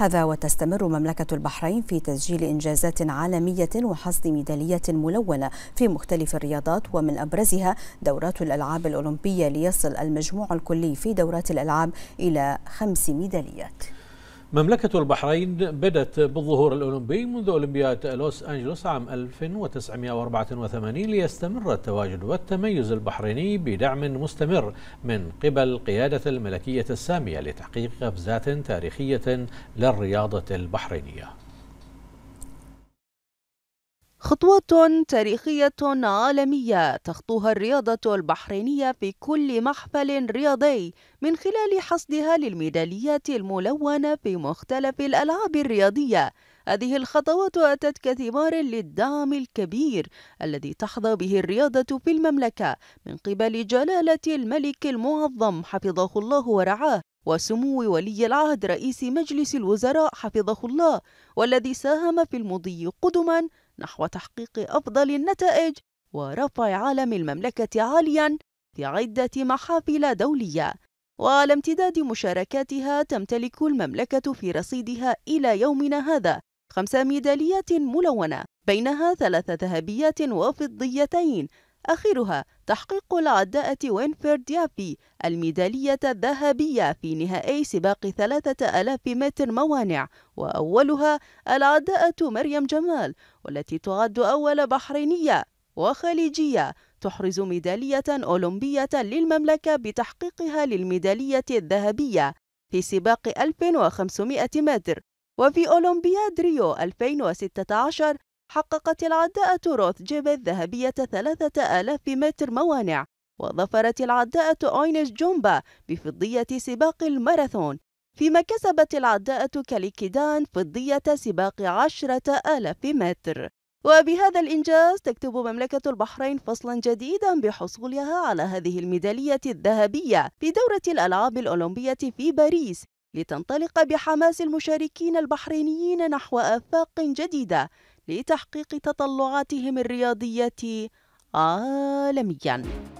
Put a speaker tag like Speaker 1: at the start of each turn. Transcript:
Speaker 1: هذا وتستمر مملكة البحرين في تسجيل إنجازات عالمية وحصد ميدالية ملونة في مختلف الرياضات ومن أبرزها دورات الألعاب الأولمبية ليصل المجموع الكلي في دورات الألعاب إلى خمس ميداليات
Speaker 2: مملكة البحرين بدت بالظهور الأولمبي منذ أولمبياد لوس أنجلوس عام 1984 ليستمر التواجد والتميز البحريني بدعم مستمر من قبل قيادة الملكية السامية لتحقيق قفزات تاريخية للرياضة البحرينية
Speaker 3: خطوة تاريخية عالمية تخطوها الرياضة البحرينية في كل محفل رياضي من خلال حصدها للميداليات الملونة في مختلف الألعاب الرياضية هذه الخطوات أتت كثمار للدعم الكبير الذي تحظى به الرياضة في المملكة من قبل جلالة الملك المعظم حفظه الله ورعاه وسمو ولي العهد رئيس مجلس الوزراء حفظه الله والذي ساهم في المضي قدما نحو تحقيق أفضل النتائج ورفع علم المملكة عالياً في عدة محافل دولية وعلى امتداد مشاركاتها تمتلك المملكة في رصيدها إلى يومنا هذا خمس ميداليات ملونة بينها ثلاث ذهبيات وفضيتين آخرها تحقيق العداءة وينفير يافي الميدالية الذهبية في نهائي سباق 3000 متر موانع وأولها العداءة مريم جمال والتي تعد أول بحرينية وخليجية تحرز ميدالية أولمبية للمملكة بتحقيقها للميدالية الذهبية في سباق 1500 متر وفي أولمبياد ريو 2016 حققت العداءة روث جيب الذهبية 3000 متر موانع وظفرت العداءة أوينيس جومبا بفضية سباق الماراثون فيما كسبت العداءة كاليكيدان فضية سباق 10000 متر وبهذا الإنجاز تكتب مملكة البحرين فصلا جديدا بحصولها على هذه الميدالية الذهبية في دورة الألعاب الأولمبية في باريس لتنطلق بحماس المشاركين البحرينيين نحو آفاق جديدة لتحقيق تطلعاتهم الرياضية عالمياً